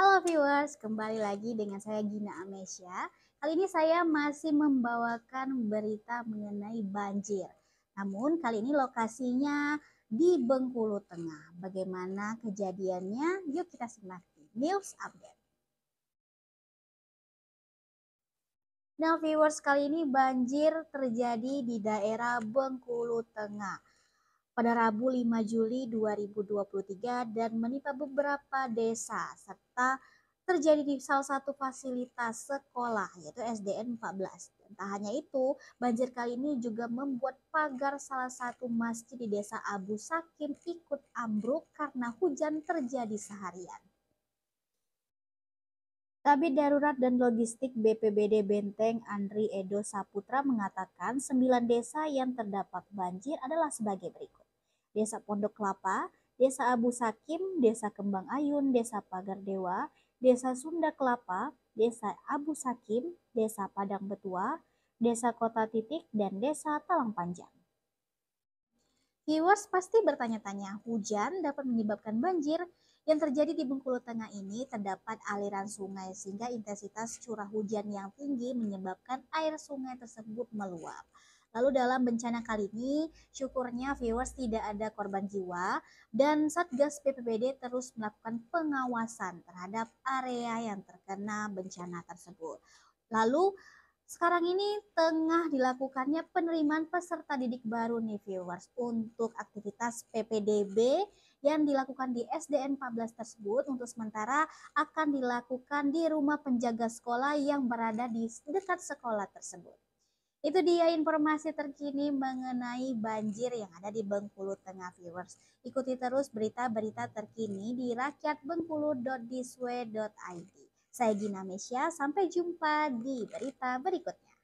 Halo viewers, kembali lagi dengan saya Gina Amesya. Kali ini saya masih membawakan berita mengenai banjir. Namun kali ini lokasinya di Bengkulu Tengah. Bagaimana kejadiannya? Yuk kita simak di News Update. Nah viewers, kali ini banjir terjadi di daerah Bengkulu Tengah pada Rabu 5 Juli 2023 dan menimpa beberapa desa serta terjadi di salah satu fasilitas sekolah yaitu SDN 14. Dan tak hanya itu, banjir kali ini juga membuat pagar salah satu masjid di desa Abu Sakim ikut ambruk karena hujan terjadi seharian. Kabit Darurat dan Logistik BPBD Benteng Andri Edo Saputra mengatakan sembilan desa yang terdapat banjir adalah sebagai berikut. Desa Pondok Kelapa, Desa Abu Sakim, Desa Kembang Ayun, Desa Pagar Dewa, Desa Sunda Kelapa, Desa Abu Sakim, Desa Padang Betua, Desa Kota Titik, dan Desa Talang Panjang. Viewers pasti bertanya-tanya, hujan dapat menyebabkan banjir. Yang terjadi di Bengkulu Tengah ini terdapat aliran sungai sehingga intensitas curah hujan yang tinggi menyebabkan air sungai tersebut meluap. Lalu dalam bencana kali ini, syukurnya viewers tidak ada korban jiwa dan Satgas PPBD terus melakukan pengawasan terhadap area yang terkena bencana tersebut. Lalu sekarang ini tengah dilakukannya penerimaan peserta didik baru nih viewers untuk aktivitas PPDB yang dilakukan di SDN 14 tersebut untuk sementara akan dilakukan di rumah penjaga sekolah yang berada di dekat sekolah tersebut. Itu dia informasi terkini mengenai banjir yang ada di Bengkulu Tengah viewers. Ikuti terus berita-berita terkini di rakyatbengkulu.diswe.id. Saya Gina Mesya, sampai jumpa di berita berikutnya.